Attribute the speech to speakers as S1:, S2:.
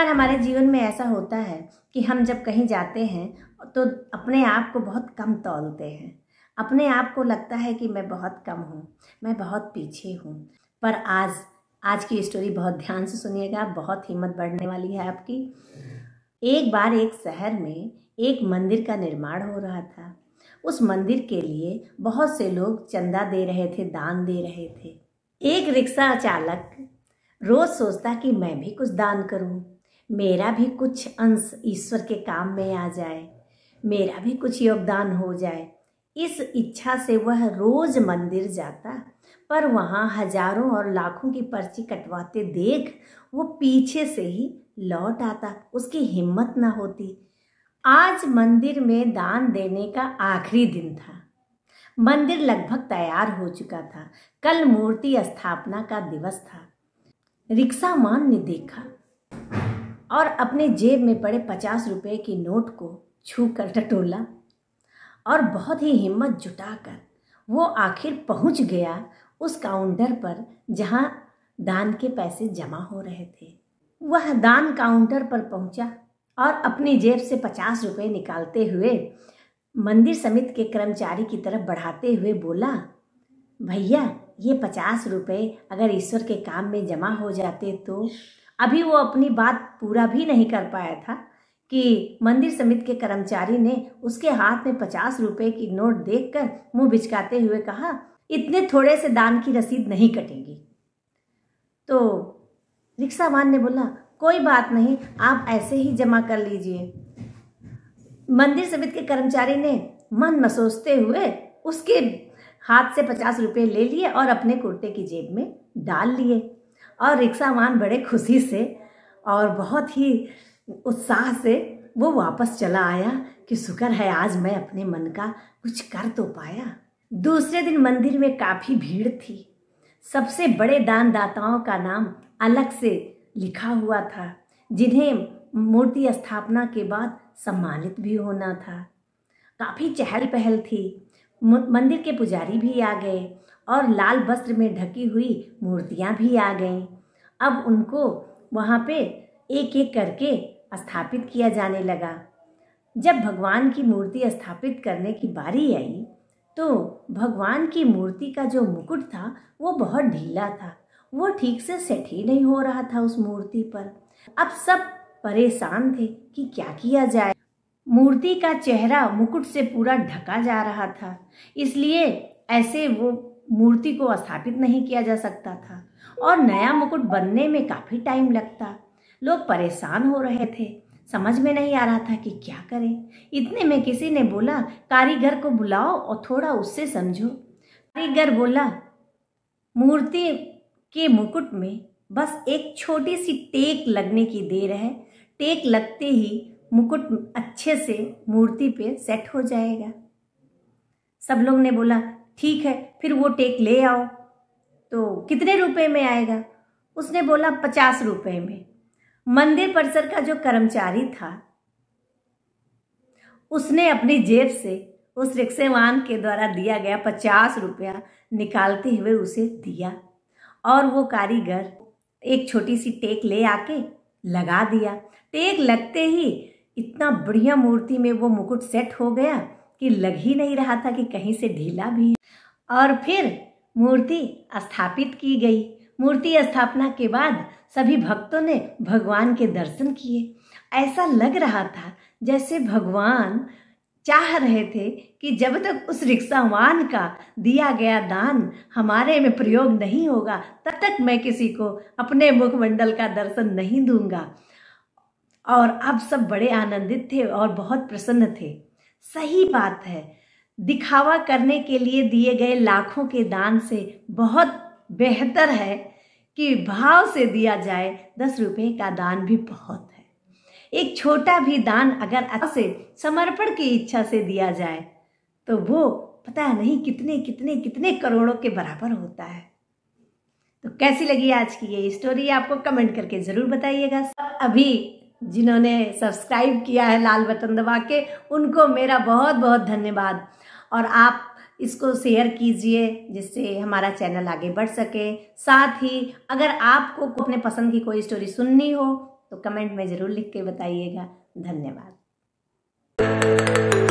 S1: बार हमारे जीवन में ऐसा होता है कि हम जब कहीं जाते हैं तो अपने आप को बहुत कम तौलते हैं अपने आप को लगता है कि मैं बहुत कम हूँ मैं बहुत पीछे हूँ पर आज आज की स्टोरी बहुत ध्यान से सुनिएगा बहुत हिम्मत बढ़ने वाली है आपकी एक बार एक शहर में एक मंदिर का निर्माण हो रहा था उस मंदिर के लिए बहुत से लोग चंदा दे रहे थे दान दे रहे थे एक रिक्शा चालक रोज़ सोचता कि मैं भी कुछ दान करूं मेरा भी कुछ अंश ईश्वर के काम में आ जाए मेरा भी कुछ योगदान हो जाए इस इच्छा से वह रोज मंदिर जाता पर वहाँ हजारों और लाखों की पर्ची कटवाते देख वो पीछे से ही लौट आता उसकी हिम्मत ना होती आज मंदिर में दान देने का आखिरी दिन था मंदिर लगभग तैयार हो चुका था कल मूर्ति स्थापना का दिवस था रिक्शा मान ने देखा और अपने जेब में पड़े पचास रुपये के नोट को छू कर टटोला और बहुत ही हिम्मत जुटाकर वो आखिर पहुंच गया उस काउंटर पर जहां दान के पैसे जमा हो रहे थे वह दान काउंटर पर पहुंचा और अपनी जेब से पचास रुपये निकालते हुए मंदिर समिति के कर्मचारी की तरफ बढ़ाते हुए बोला भैया ये पचास रुपये अगर ईश्वर के काम में जमा हो जाते तो अभी वो अपनी बात पूरा भी नहीं कर पाया था कि मंदिर समिति के कर्मचारी ने उसके हाथ में पचास रुपए की नोट देखकर मुंह बिचकाते हुए कहा इतने थोड़े से दान की रसीद नहीं कटेगी तो रिक्शावान ने बोला कोई बात नहीं आप ऐसे ही जमा कर लीजिए मंदिर समिति के कर्मचारी ने मन मसोसते हुए उसके हाथ से पचास रुपये ले लिए और अपने कुर्ते की जेब में डाल लिए और रिक्शावान बड़े खुशी से और बहुत ही उत्साह से वो वापस चला आया कि शुक्र है आज मैं अपने मन का कुछ कर तो पाया दूसरे दिन मंदिर में काफ़ी भीड़ थी सबसे बड़े दानदाताओं का नाम अलग से लिखा हुआ था जिन्हें मूर्ति स्थापना के बाद सम्मानित भी होना था काफ़ी चहल पहल थी मंदिर के पुजारी भी आ गए और लाल वस्त्र में ढकी हुई मूर्तियाँ भी आ गईं अब उनको वहाँ पे एक एक करके स्थापित किया जाने लगा जब भगवान की मूर्ति स्थापित करने की बारी आई तो भगवान की मूर्ति का जो मुकुट था वो बहुत ढीला था वो ठीक से सेट ही नहीं हो रहा था उस मूर्ति पर अब सब परेशान थे कि क्या किया जाए मूर्ति का चेहरा मुकुट से पूरा ढका जा रहा था इसलिए ऐसे वो मूर्ति को स्थापित नहीं किया जा सकता था और नया मुकुट बनने में काफ़ी टाइम लगता लोग परेशान हो रहे थे समझ में नहीं आ रहा था कि क्या करें इतने में किसी ने बोला कारीगर को बुलाओ और थोड़ा उससे समझो कारीगर बोला मूर्ति के मुकुट में बस एक छोटी सी टेक लगने की देर है टेक लगते ही मुकुट अच्छे से मूर्ति पे सेट हो जाएगा सब लोग ने बोला ठीक है फिर वो टेक ले आओ तो कितने रुपए में आएगा उसने बोला पचास रुपए में मंदिर परिसर का जो कर्मचारी था उसने अपनी जेब से उस रिक्शे वाहन के द्वारा दिया गया पचास रुपया निकालते हुए उसे दिया और वो कारीगर एक छोटी सी टेक ले आके लगा दिया टेक लगते ही इतना बढ़िया मूर्ति में वो मुकुट सेट हो गया कि लग ही नहीं रहा था कि कहीं से ढीला भी है और फिर मूर्ति स्थापित की गई मूर्ति स्थापना के बाद सभी भक्तों ने भगवान के दर्शन किए ऐसा लग रहा था जैसे भगवान चाह रहे थे कि जब तक उस रिक्शावान का दिया गया दान हमारे में प्रयोग नहीं होगा तब तक मैं किसी को अपने मुखमंडल का दर्शन नहीं दूंगा और अब सब बड़े आनंदित थे और बहुत प्रसन्न थे सही बात है दिखावा करने के लिए दिए गए लाखों के दान से बहुत बेहतर है कि भाव से दिया जाए दस रुपये का दान भी बहुत है एक छोटा भी दान अगर अच्छा से समर्पण की इच्छा से दिया जाए तो वो पता नहीं कितने कितने कितने करोड़ों के बराबर होता है तो कैसी लगी आज की ये स्टोरी आपको कमेंट करके ज़रूर बताइएगा अभी जिन्होंने सब्सक्राइब किया है लाल बटन दबा के उनको मेरा बहुत बहुत धन्यवाद और आप इसको शेयर कीजिए जिससे हमारा चैनल आगे बढ़ सके साथ ही अगर आपको अपने पसंद की कोई स्टोरी सुननी हो तो कमेंट में ज़रूर लिख के बताइएगा धन्यवाद